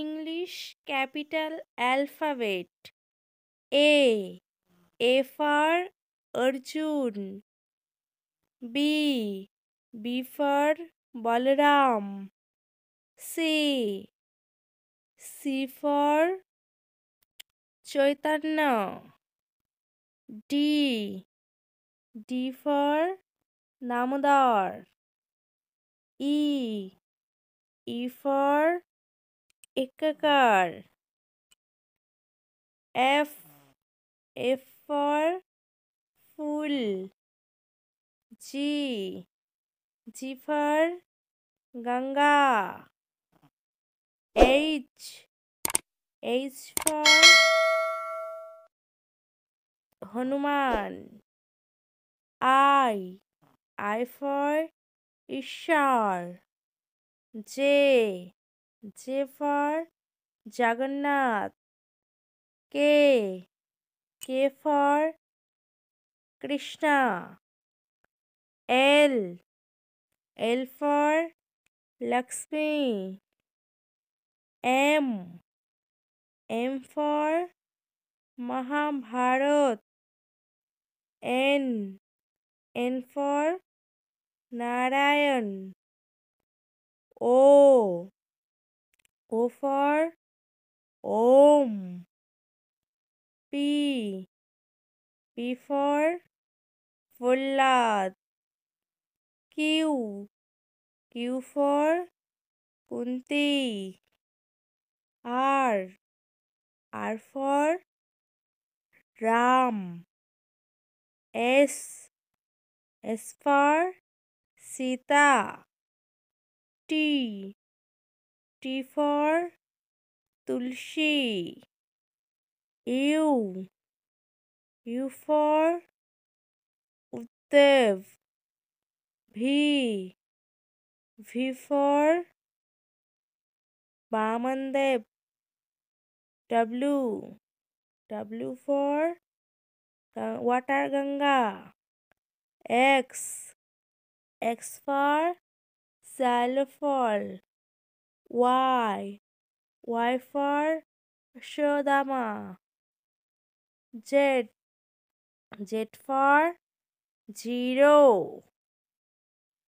English capital alphabet A A for Arjun B B for Balram C C for for Chaitanya D D for for নামদার E E for একাকার F F for ফুল G G for Ganga H H for Hanuman I I for Ishwar J J for Jagannath K K for Krishna L L for Lakshmi M M for Mahabharata N N for Narayan O O for Om. P. P for Fullad. Q. Q for Kunti. R. R for Ram. S. S for Sita. T. T for Tulsi. U. U for Uttav. V. V for Bamandev. W. W for water Ganga. X. X for xylophone Y. Y for Shodama. Z. Z for zero.